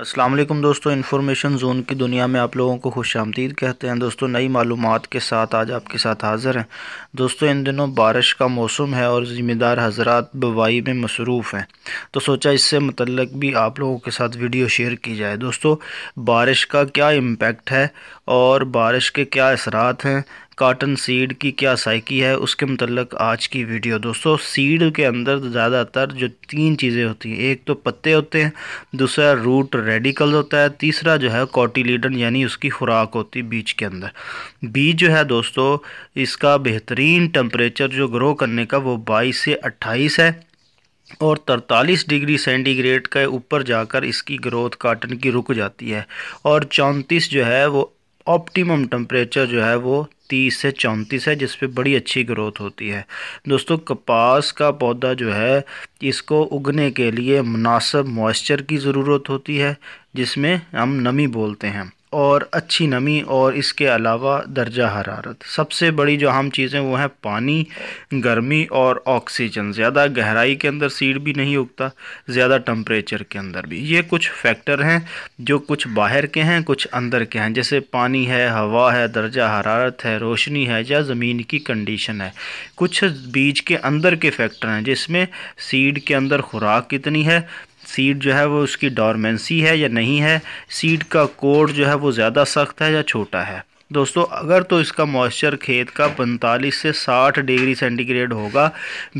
असलम दोस्तों information zone की दुनिया में आप लोगों को खुश आमदीद कहते हैं दोस्तों नई मालूम के साथ आज आपके साथ हाज़िर हैं दोस्तों इन दिनों बारिश का मौसम है और ज़िम्मेदार हजरात बवाई में मसरूफ़ हैं तो सोचा इससे मतलब भी आप लोगों के साथ वीडियो शेयर की जाए दोस्तों बारिश का क्या इम्पेक्ट है और बारिश के क्या असरात हैं काटन सीड की क्या साइकी है उसके मतलब आज की वीडियो दोस्तों सीड के अंदर ज़्यादातर जो तीन चीज़ें होती हैं एक तो पत्ते होते हैं दूसरा रूट रेडिकल होता है तीसरा जो है कॉटिलीडन यानी उसकी खुराक होती है बीज के अंदर बीज जो है दोस्तों इसका बेहतरीन टेम्परेचर जो ग्रो करने का वो बाईस से अट्ठाईस है और 43 डिग्री सेंटीग्रेड के ऊपर जाकर इसकी ग्रोथ काटन की रुक जाती है और चौंतीस जो है वो ऑप्टिमम टेम्परेचर जो है वो तीस से चौंतीस है जिसपे बड़ी अच्छी ग्रोथ होती है दोस्तों कपास का पौधा जो है इसको उगने के लिए मुनासब मॉइस्चर की ज़रूरत होती है जिसमें हम नमी बोलते हैं और अच्छी नमी और इसके अलावा दर्जा हरारत सबसे बड़ी जो अहम चीज़ें वो हैं पानी गर्मी और ऑक्सीजन ज़्यादा गहराई के अंदर सीड भी नहीं उगता ज़्यादा टम्परेचर के अंदर भी ये कुछ फैक्टर हैं जो कुछ बाहर के हैं कुछ अंदर के हैं जैसे पानी है हवा है दर्जा हरारत है रोशनी है या ज़मीन की कंडीशन है कुछ बीज के अंदर के फैक्टर हैं जिसमें सीड के अंदर खुराक कितनी है सीड जो है वो उसकी डॉर्मेंसी है या नहीं है सीड का कोड जो है वो ज़्यादा सख्त है या छोटा है दोस्तों अगर तो इसका मॉइस्चर खेत का 45 से 60 डिग्री सेंटीग्रेड होगा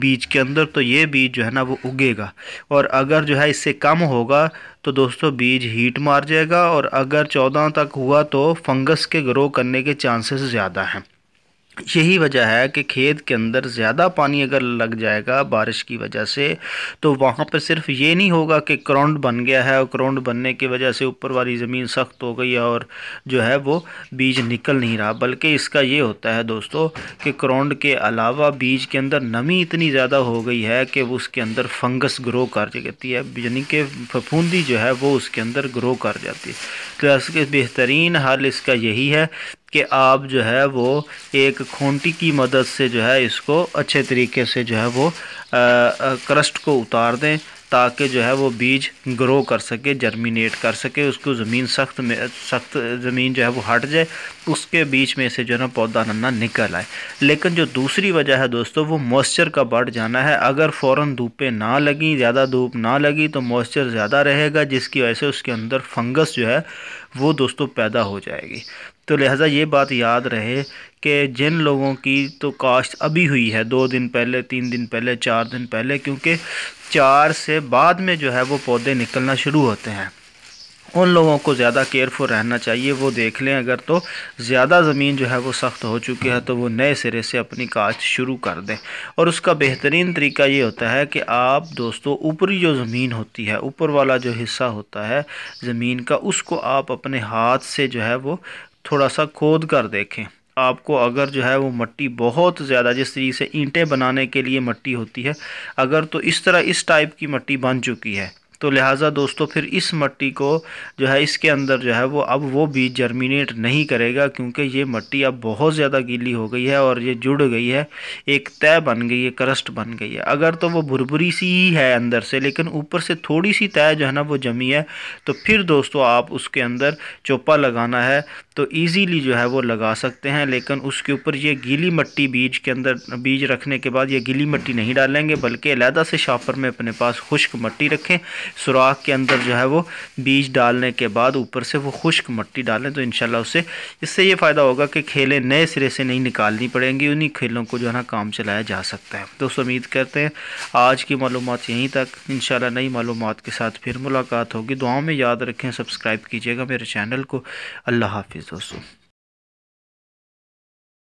बीज के अंदर तो ये बीज जो है ना वो उगेगा और अगर जो है इससे कम होगा तो दोस्तों बीज हीट मार जाएगा और अगर 14 तक हुआ तो फंगस के ग्रो करने के चांसेस ज़्यादा हैं यही वजह है कि खेत के अंदर ज़्यादा पानी अगर लग जाएगा बारिश की वजह से तो वहाँ पर सिर्फ ये नहीं होगा कि क्राउंड बन गया है और करंट बनने की वजह से ऊपर वाली ज़मीन सख्त हो गई और जो है वो बीज निकल नहीं रहा बल्कि इसका ये होता है दोस्तों कि क्राउंड के अलावा बीज के अंदर नमी इतनी ज़्यादा हो गई है कि उसके अंदर फंगस ग्रो कर जाती है यानी कि फफूंदी जो है वो उसके अंदर ग्रो कर जाती है तो बेहतरीन हल इसका यही है कि आप जो है वो एक खूंटी की मदद से जो है इसको अच्छे तरीके से जो है वो क्रस्ट को उतार दें ताकि जो है वो बीज ग्रो कर सके जर्मिनेट कर सके उसको ज़मीन सख्त में सख्त ज़मीन जो है वो हट जाए उसके बीच में से जो है ना पौधा नन्ना निकल आए लेकिन जो दूसरी वजह है दोस्तों वो मॉइस्चर का बढ़ जाना है अगर फ़ौर धूपें ना लगें ज़्यादा धूप ना लगी तो मॉइस्चर ज़्यादा रहेगा जिसकी वजह से उसके अंदर फंगस जो है वो दोस्तों पैदा हो जाएगी तो लिहाजा ये बात याद रहे कि जिन लोगों की तो काश्त अभी हुई है दो दिन पहले तीन दिन पहले चार दिन पहले क्योंकि चार से बाद में जो है वो पौधे निकलना शुरू होते हैं उन लोगों को ज़्यादा केयरफुल रहना चाहिए वो देख लें अगर तो ज़्यादा ज़मीन जो है वो सख्त हो चुकी है तो वो नए सिरे से अपनी काश्त शुरू कर दें और उसका बेहतरीन तरीका ये होता है कि आप दोस्तों ऊपरी जो ज़मीन होती है ऊपर वाला जो हिस्सा होता है ज़मीन का उसको आप अपने हाथ से जो है वो थोड़ा सा खोद कर देखें आपको अगर जो है वो मट्टी बहुत ज़्यादा जिस तरीके से ईंटें बनाने के लिए मट्टी होती है अगर तो इस तरह इस टाइप की मट्टी बन चुकी है तो लिहाजा दोस्तों फिर इस मट्टी को जो है इसके अंदर जो है वो अब वो बीज जर्मिनेट नहीं करेगा क्योंकि ये मट्टी अब बहुत ज़्यादा गीली हो गई है और ये जुड़ गई है एक तय बन गई है क्रस्ट बन गई है अगर तो वो भुरभुरी सी ही है अंदर से लेकिन ऊपर से थोड़ी सी तय जो है ना वो जमी है तो फिर दोस्तों आप उसके अंदर चोपा लगाना है तो ईजीली जो है वो लगा सकते हैं लेकिन उसके ऊपर ये गीली मट्टी बीज के अंदर बीज रखने के बाद ये गीली मट्टी नहीं डालेंगे बल्कि अलहदा से शापर में अपने पास खुश्क मट्टी रखें सुराख के अंदर जो है वो बीज डालने के बाद ऊपर से वो खुश्क मट्टी डालें तो इन उससे इससे ये फ़ायदा होगा कि खेलें नए सिरे से नहीं निकालनी पड़ेंगी उन्हीं खेलों को जो है ना काम चलाया जा सकता है दोस्तों उम्मीद करते हैं आज की मालूम यहीं तक इन नई मालूम के साथ फिर मुलाकात होगी दुआओं में याद रखें सब्सक्राइब कीजिएगा मेरे चैनल को अल्लाह हाफिज़ दोस्तों